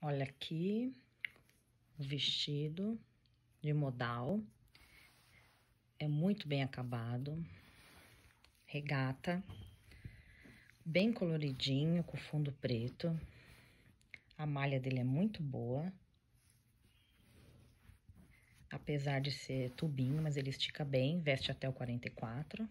Olha aqui o vestido de modal. É muito bem acabado. Regata. Bem coloridinho, com fundo preto. A malha dele é muito boa. Apesar de ser tubinho, mas ele estica bem, veste até o 44.